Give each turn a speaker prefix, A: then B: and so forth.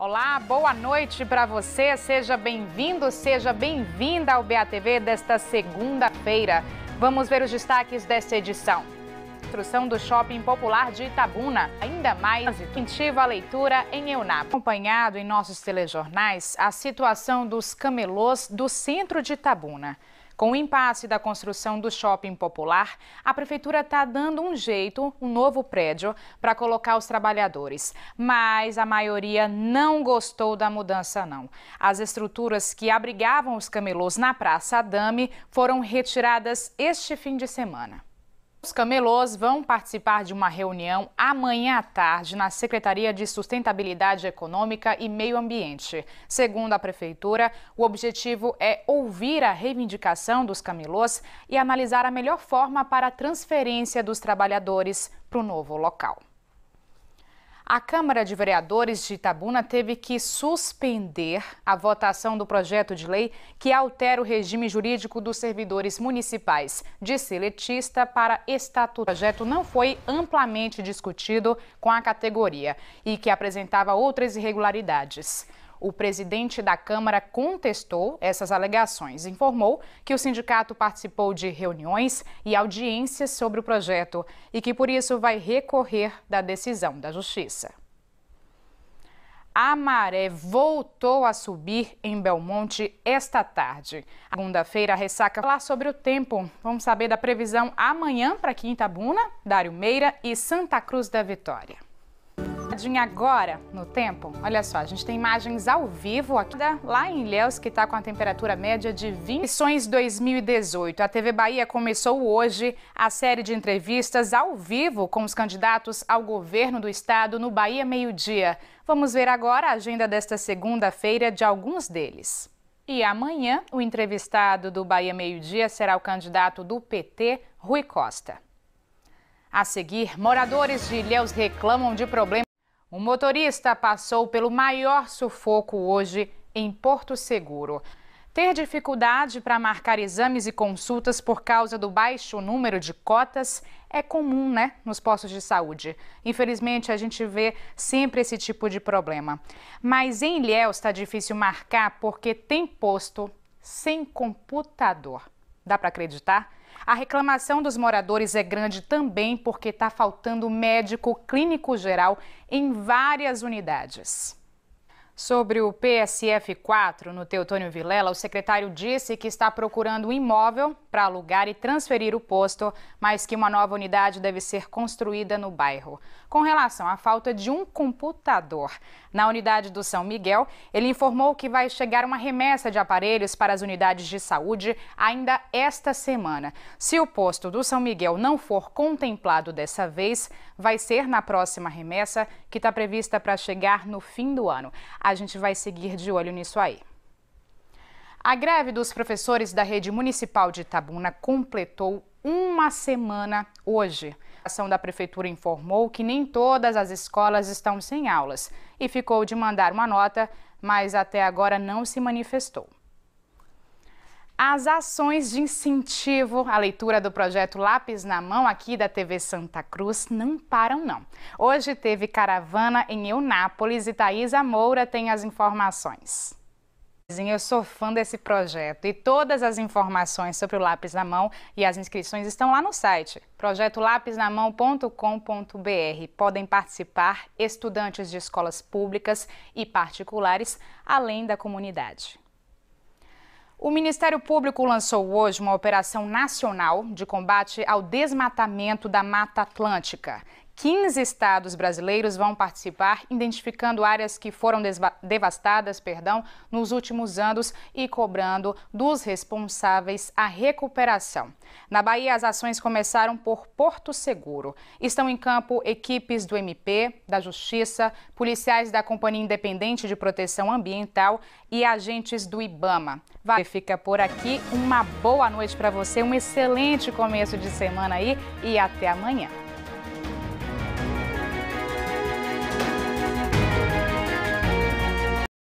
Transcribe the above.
A: Olá, boa noite para você. Seja bem-vindo, seja bem-vinda ao BATV desta segunda-feira. Vamos ver os destaques desta edição. Construção do Shopping Popular de Itabuna, ainda mais incentiva a leitura em Eunap. Acompanhado em nossos telejornais a situação dos camelôs do centro de Itabuna. Com o impasse da construção do shopping popular, a prefeitura está dando um jeito, um novo prédio, para colocar os trabalhadores. Mas a maioria não gostou da mudança, não. As estruturas que abrigavam os camelôs na Praça Adame foram retiradas este fim de semana. Os camelôs vão participar de uma reunião amanhã à tarde na Secretaria de Sustentabilidade Econômica e Meio Ambiente. Segundo a Prefeitura, o objetivo é ouvir a reivindicação dos camelôs e analisar a melhor forma para a transferência dos trabalhadores para o novo local. A Câmara de Vereadores de Itabuna teve que suspender a votação do projeto de lei que altera o regime jurídico dos servidores municipais de seletista para estatuto. O projeto não foi amplamente discutido com a categoria e que apresentava outras irregularidades. O presidente da Câmara contestou essas alegações. Informou que o sindicato participou de reuniões e audiências sobre o projeto e que, por isso, vai recorrer da decisão da Justiça. A maré voltou a subir em Belmonte esta tarde. Segunda-feira, ressaca falar sobre o tempo. Vamos saber da previsão amanhã para quinta Buna, Dário Meira e Santa Cruz da Vitória olhadinha agora no tempo. Olha só, a gente tem imagens ao vivo aqui da, lá em Ilhéus, que está com a temperatura média de 20. Missões 2018. A TV Bahia começou hoje a série de entrevistas ao vivo com os candidatos ao governo do estado no Bahia Meio Dia. Vamos ver agora a agenda desta segunda-feira de alguns deles. E amanhã, o entrevistado do Bahia Meio Dia será o candidato do PT, Rui Costa. A seguir, moradores de Ilhéus reclamam de problemas. Um motorista passou pelo maior sufoco hoje em Porto Seguro. Ter dificuldade para marcar exames e consultas por causa do baixo número de cotas é comum, né, nos postos de saúde. Infelizmente, a gente vê sempre esse tipo de problema. Mas em Ilhéus está difícil marcar porque tem posto sem computador. Dá para acreditar? A reclamação dos moradores é grande também porque está faltando médico clínico geral em várias unidades. Sobre o PSF 4 no Teotônio Vilela, o secretário disse que está procurando um imóvel para alugar e transferir o posto, mas que uma nova unidade deve ser construída no bairro. Com relação à falta de um computador na unidade do São Miguel, ele informou que vai chegar uma remessa de aparelhos para as unidades de saúde ainda esta semana. Se o posto do São Miguel não for contemplado dessa vez, vai ser na próxima remessa, que está prevista para chegar no fim do ano. A gente vai seguir de olho nisso aí. A greve dos professores da rede municipal de Itabuna completou uma semana hoje. A ação da prefeitura informou que nem todas as escolas estão sem aulas e ficou de mandar uma nota, mas até agora não se manifestou. As ações de incentivo à leitura do projeto Lápis na Mão aqui da TV Santa Cruz não param não. Hoje teve caravana em Eunápolis e Thaisa Moura tem as informações. Eu sou fã desse projeto e todas as informações sobre o Lápis na Mão e as inscrições estão lá no site projetolápisnamão.com.br. Podem participar estudantes de escolas públicas e particulares, além da comunidade. O Ministério Público lançou hoje uma operação nacional de combate ao desmatamento da Mata Atlântica. 15 estados brasileiros vão participar, identificando áreas que foram devastadas perdão, nos últimos anos e cobrando dos responsáveis a recuperação. Na Bahia, as ações começaram por Porto Seguro. Estão em campo equipes do MP, da Justiça, policiais da Companhia Independente de Proteção Ambiental e agentes do IBAMA. Vai, fica por aqui. Uma boa noite para você, um excelente começo de semana aí e até amanhã.